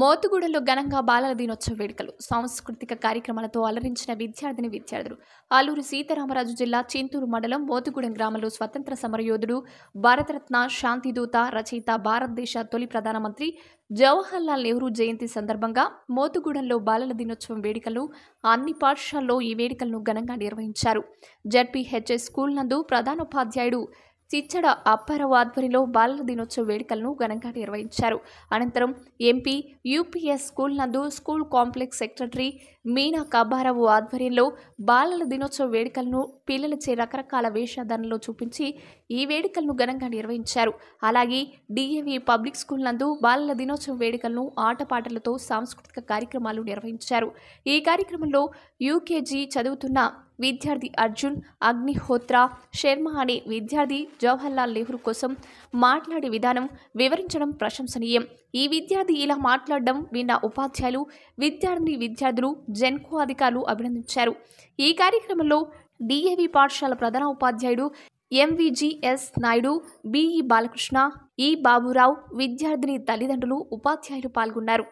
మోతుగూడలో ఘనంగా బాలల దినోత్సవ వేడుకలు సాంస్కృతిక కార్యక్రమాలతో అలరించిన విద్యార్థిని విద్యార్థులు ఆలూరు సీతారామరాజు జిల్లా చింతూరు మండలం మోతుగూడెం గ్రామంలో స్వతంత్ర సమరయోధుడు భారతరత్న శాంతిదూత రచయిత భారతదేశ తొలి ప్రధానమంత్రి జవహర్ లాల్ నెహ్రూ జయంతి సందర్భంగా మోతుగూడెంలో బాలల దినోత్సవం వేడుకలు అన్ని పాఠశాలల్లో ఈ వేడుకలను ఘనంగా నిర్వహించారు జడ్పీహెచ్ఎస్ స్కూల్ నందు ప్రధానోపాధ్యాయుడు చిచ్చడ అప్పారావు ఆధ్వర్యంలో బాలల దినోత్సవ వేడుకలను ఘనంగా నిర్వహించారు అనంతరం ఎంపీ యూపీఎస్ స్కూల్ నందు school complex secretary Meena Kabbarao ఆధ్వర్యంలో బాలల దినోత్సవ వేడుకలను పిల్లలచే రకరకాల వేషధారణలో చూపించి ఈ వేడుకలను ఘనంగా నిర్వహించారు అలాగే డిఏవి పబ్లిక్ స్కూల్ నందు బాలల దినోత్సవ వేడుకలను ఆటపాటలతో సాంస్కృతిక కార్యక్రమాలు నిర్వహించారు ఈ కార్యక్రమంలో యూకేజీ చదువుతున్న విద్యార్థి అర్జున్ అగ్నిహోత్రా శర్మ అనే విద్యార్థి జవహర్లాల్ నెహ్రూ కోసం మాట్లాడే విధానం వివరించడం ప్రశంసనీయం ఈ విద్యార్థి ఇలా మాట్లాడడం విన్న ఉపాధ్యాయులు విద్యార్థిని విద్యార్థులు జెన్కో అధికారులు అభినందించారు ఈ కార్యక్రమంలో డిఏవి పాఠశాల ప్రధాన ఉపాధ్యాయుడు ఎంవిజిఎస్ నాయుడు బిఈ బాలకృష్ణ ఈ బాబురావు విద్యార్థిని తల్లిదండ్రులు ఉపాధ్యాయులు పాల్గొన్నారు